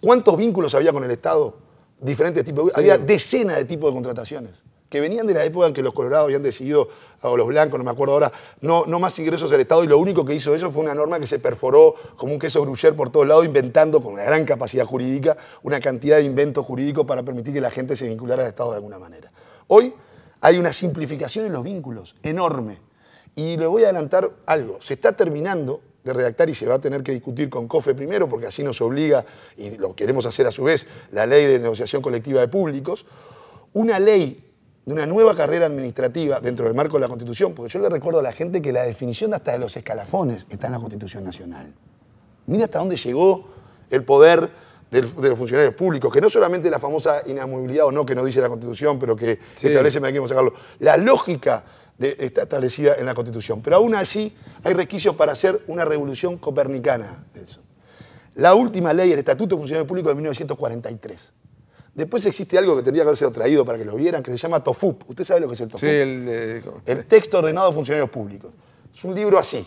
¿Cuántos vínculos había con el Estado? Diferentes tipos. Había decenas de tipos de contrataciones que venían de la época en que los colorados habían decidido, o los blancos, no me acuerdo ahora, no, no más ingresos al Estado, y lo único que hizo eso fue una norma que se perforó como un queso gruyer por todos lados, inventando con una gran capacidad jurídica una cantidad de inventos jurídicos para permitir que la gente se vinculara al Estado de alguna manera. Hoy hay una simplificación en los vínculos enorme, y le voy a adelantar algo, se está terminando redactar y se va a tener que discutir con COFE primero, porque así nos obliga, y lo queremos hacer a su vez, la ley de negociación colectiva de públicos, una ley de una nueva carrera administrativa dentro del marco de la Constitución, porque yo le recuerdo a la gente que la definición hasta de los escalafones está en la Constitución Nacional. Mira hasta dónde llegó el poder de los funcionarios públicos, que no solamente la famosa inamovilidad o no que nos dice la Constitución, pero que se establece, me sacarlo, la lógica está establecida en la Constitución. Pero aún así hay requisitos para hacer una revolución copernicana. La última ley, el Estatuto de Funcionarios Públicos de 1943. Después existe algo que tendría que haberse traído para que lo vieran, que se llama TOFUP. ¿Usted sabe lo que es el TOFUP? Sí, el Texto Ordenado de Funcionarios Públicos. Es un libro así,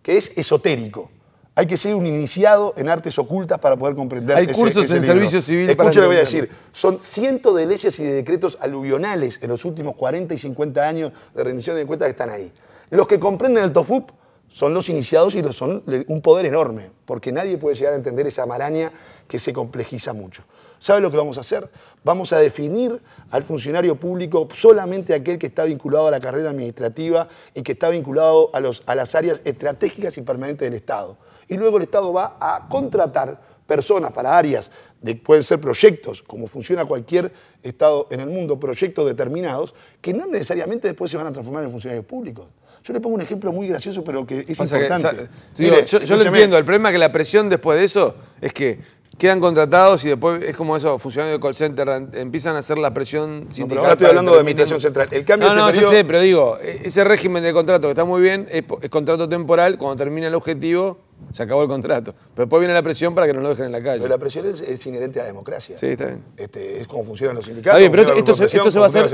que es esotérico hay que ser un iniciado en artes ocultas para poder comprender. Hay cursos en servicios servicio civil. lo que voy a decir. Son cientos de leyes y de decretos aluvionales en los últimos 40 y 50 años de rendición de cuentas que están ahí. Los que comprenden el TOFUP son los iniciados y los son un poder enorme, porque nadie puede llegar a entender esa maraña que se complejiza mucho. ¿Sabe lo que vamos a hacer? Vamos a definir al funcionario público solamente aquel que está vinculado a la carrera administrativa y que está vinculado a, a las áreas estratégicas y permanentes del Estado y luego el Estado va a contratar personas para áreas, de, pueden ser proyectos, como funciona cualquier Estado en el mundo, proyectos determinados, que no necesariamente después se van a transformar en funcionarios públicos. Yo le pongo un ejemplo muy gracioso, pero que es importante. yo, lo entiendo, el problema es que la presión después de eso es que quedan contratados y después es como esos funcionarios de call center empiezan a hacer la presión sindical. No, ahora estoy hablando de administración central. El cambio no, este no, sé, pero digo, e-, ese régimen de contrato que está muy bien es contrato temporal, cuando termina el objetivo se acabó el contrato. Pero después viene la presión para que no lo dejen en la calle. la presión es, inherente a la democracia. Sí, está bien. Este, es como funcionan los sindicatos. pero esto, se, va a hacer,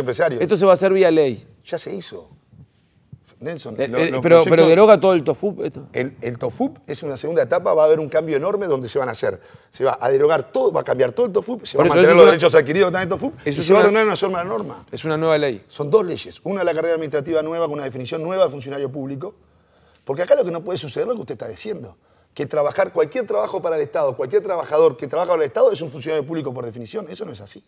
esto se va a hacer vía ley. Ya se hizo. Nelson, eh, eh, pero, deroga todo el TOFUP. Esto. El, el, TOFUP es una segunda etapa, va a haber un cambio enorme donde se van a hacer. Se va a derogar todo, va a cambiar todo el TOFUP, se van a mantener los derechos adquiridos en el TOFUP eso se va a donar una norma. Es una nueva ley. Son dos leyes. Una la carrera administrativa nueva con una definición nueva de funcionario público porque acá lo que no puede suceder es lo que usted está diciendo. Que trabajar, cualquier trabajo para el Estado, cualquier trabajador que trabaja para el Estado es un funcionario público por definición. Eso no es así.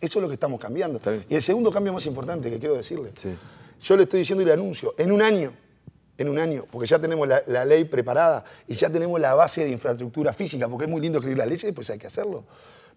Eso es lo que estamos cambiando. Y el segundo cambio más importante que quiero decirle. Yo le estoy diciendo y le anuncio, en un año, en un año, porque ya tenemos la, ley preparada y ya tenemos la base de infraestructura física, porque es muy lindo escribir la ley y pues hay que hacerlo.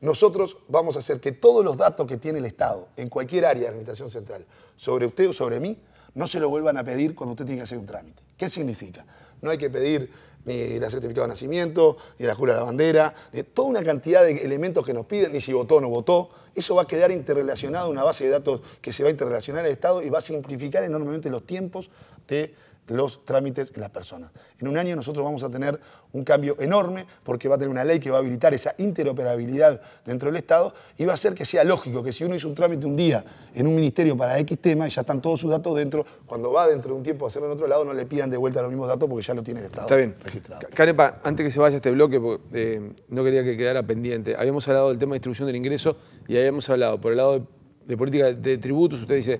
Nosotros vamos a hacer que todos los datos que tiene el Estado en cualquier área de Administración Central, sobre usted o sobre mí, no se lo vuelvan a pedir cuando usted tiene que hacer un trámite. ¿Qué significa? No hay que pedir ni la certificado de nacimiento, ni la jura de la bandera, ni toda una cantidad de elementos que nos piden, ni si votó o no votó. Eso va a quedar interrelacionado, una base de datos que se va a interrelacionar al Estado y va a simplificar enormemente los tiempos de los trámites y las personas. En un año nosotros vamos a tener un cambio enorme porque va a tener una ley que va a habilitar esa interoperabilidad dentro del Estado y va a hacer que sea lógico que si uno hizo un trámite un día en un ministerio para X tema y ya están todos sus datos dentro, cuando va dentro de un tiempo a hacerlo en otro lado no le pidan de vuelta los mismos datos porque ya lo tiene el Estado Está bien. registrado. Canepa, antes que se vaya este bloque, eh, no quería que quedara pendiente, habíamos hablado del tema de distribución del ingreso y habíamos hablado por el lado de política de tributos, usted dice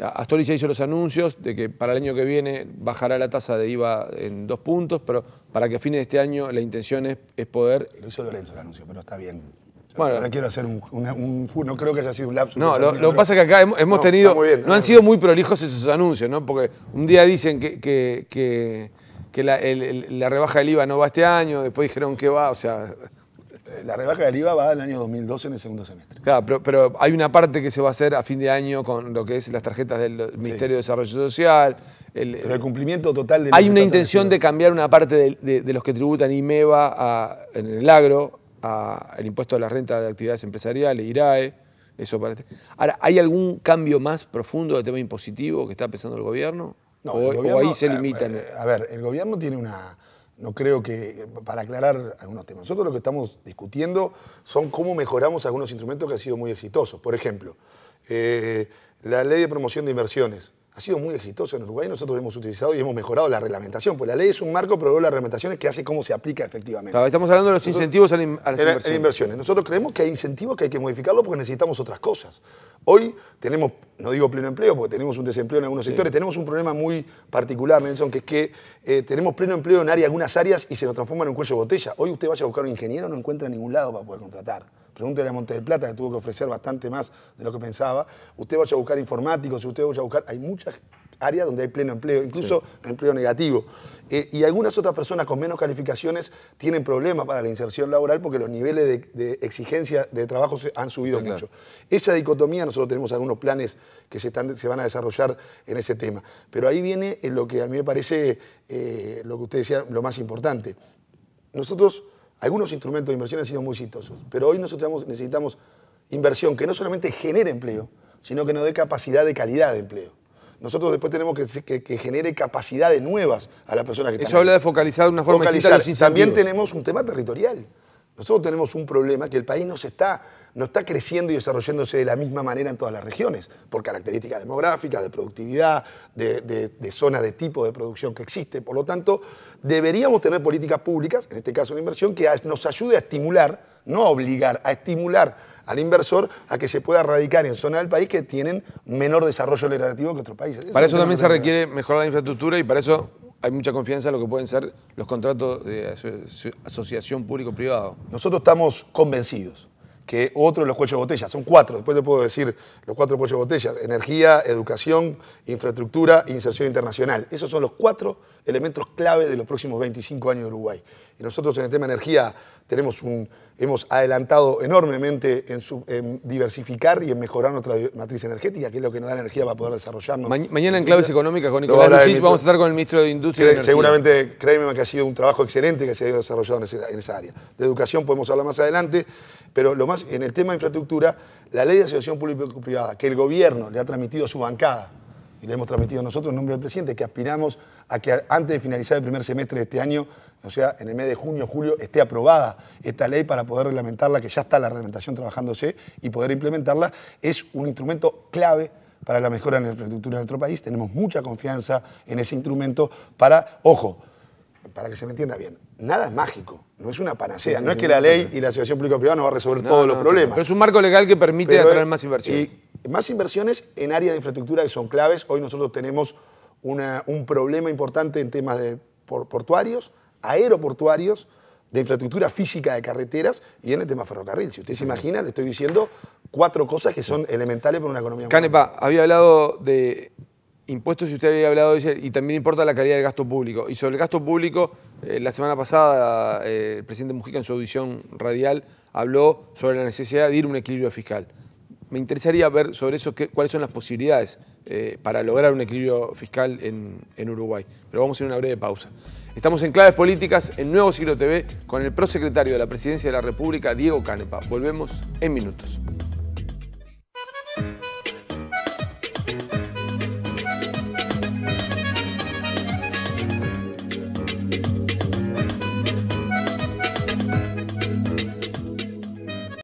Astori ya hizo los anuncios de que para el año que viene bajará la tasa de IVA en dos puntos, pero para que a fines de este año la intención es, poder... Lo hizo Lorenzo el anuncio, pero está bien. bueno, no quiero hacer un, No creo que haya sido un lapso. No, lo, que pasa es que acá hemos, tenido... no, han sido muy prolijos esos anuncios, ¿no? Porque un día dicen que, que, la rebaja del IVA no va este año, después dijeron que va, o sea... Eh, la rebaja del IVA va al año 2012 en el segundo semestre. Claro, pero, hay una parte que se va a hacer a fin de año con lo que es las tarjetas del Ministerio de Desarrollo Social. El, pero el eh, cumplimiento total de Hay una intención de cambiar una parte de, los que tributan IMEVA a, en el agro, al impuesto a la renta de actividades empresariales, IRAE. Eso parece. Ahora, ¿hay algún cambio más profundo de tema impositivo que está pensando el gobierno? No, o ahí se eh, limitan. A ver, el gobierno tiene una no creo que, para aclarar algunos temas, nosotros lo que estamos discutiendo son cómo mejoramos algunos instrumentos que han sido muy exitosos. Por ejemplo, eh, la ley de promoción de inversiones, ha sido muy exitoso en Uruguay. Nosotros hemos utilizado y hemos mejorado la reglamentación, pues la ley es un marco, pero la luego reglamentación es que hace cómo se aplica efectivamente. estamos hablando de los incentivos a, las en, inversiones. Nosotros creemos que hay incentivos que hay que modificarlos porque necesitamos otras cosas. Hoy tenemos, no digo pleno empleo, porque tenemos un desempleo en algunos sectores, tenemos un problema muy particular, Nelson, que es que eh, tenemos pleno empleo en área, algunas áreas y se nos transforma en un cuello de botella. Hoy usted vaya a buscar un ingeniero, no encuentra ningún lado para poder contratar pregúntele a Monte del Plata, que tuvo que ofrecer bastante más de lo que pensaba. Usted vaya a buscar informáticos, usted vaya a buscar, hay muchas áreas donde hay pleno empleo, incluso empleo negativo. Eh, y algunas otras personas con menos calificaciones tienen problemas para la inserción laboral porque los niveles de, exigencia de trabajo han subido mucho. Esa dicotomía, nosotros tenemos algunos planes que se, están, se van a desarrollar en ese tema. Pero ahí viene eh, lo que a mí me parece eh, lo que usted decía, lo más importante. Nosotros algunos instrumentos de inversión han sido muy exitosos, pero hoy nosotros necesitamos inversión que no solamente genere empleo, sino que nos dé capacidad de calidad de empleo. Nosotros después tenemos que, que, genere capacidades nuevas a las personas que Eso Eso habla de focalizar de una forma focalizar. También tenemos un tema territorial. Nosotros tenemos un problema que el país no, se está, no está creciendo y desarrollándose de la misma manera en todas las regiones, por características demográficas, de productividad, de, de, de zona de tipo de producción que existe. Por lo tanto, deberíamos tener políticas públicas, en este caso la inversión, que nos ayude a estimular, no a obligar, a estimular al inversor a que se pueda radicar en zonas del país que tienen menor desarrollo legislativo que otros países. para eso también se requiere mejorar la infraestructura y para eso hay mucha confianza en lo que pueden ser los contratos de asociación público-privado. Nosotros estamos convencidos que otro de los cuellos de botella. Son cuatro, después te puedo decir los cuatro cuellos de botella. Energía, educación, infraestructura e inserción internacional. Esos son los cuatro elementos clave de los próximos 25 años de Uruguay. Y nosotros en el tema energía tenemos un, hemos adelantado enormemente en, diversificar y en mejorar nuestra matriz energética, que es lo que nos da la energía para poder desarrollarnos. mañana en Claves Económicas con Nicolás Lucís vamos a estar con el ministro de Industria. y seguramente, créeme que ha sido un trabajo excelente que se ha desarrollado en, esa área. De educación podemos hablar más adelante, pero lo más en el tema de infraestructura, la ley de asociación público-privada, que el gobierno le ha transmitido a su bancada, y le hemos transmitido nosotros en nombre del presidente, que aspiramos a que antes de finalizar el primer semestre de este año, o sea, en el mes de junio, julio, esté aprobada esta ley para poder reglamentarla, que ya está la reglamentación trabajándose, y poder implementarla, es un instrumento clave para la mejora de la infraestructura de nuestro país. Tenemos mucha confianza en ese instrumento para, ojo, para que se me entienda bien, nada es mágico, no es una panacea. No es que la ley y la asociación público-privada nos va a resolver todos los problemas. Pero es un marco legal que permite atraer más inversiones. Y más inversiones en áreas de infraestructura que son claves. Hoy nosotros tenemos un problema importante en temas de portuarios, aeroportuarios, de infraestructura física de carreteras y en el tema ferrocarril. Si usted se imagina, le estoy diciendo cuatro cosas que son elementales para una economía. Canepa, había hablado de impuestos, si usted había hablado, y también importa la calidad del gasto público. Y sobre el gasto público, eh, la semana pasada eh, el presidente Mujica en su audición radial habló sobre la necesidad de ir a un equilibrio fiscal. Me interesaría ver sobre eso qué, cuáles son las posibilidades eh, para lograr un equilibrio fiscal en, en Uruguay. Pero vamos a ir a una breve pausa. Estamos en Claves Políticas en Nuevo Siglo TV con el prosecretario de la Presidencia de la República, Diego Canepa. Volvemos en minutos.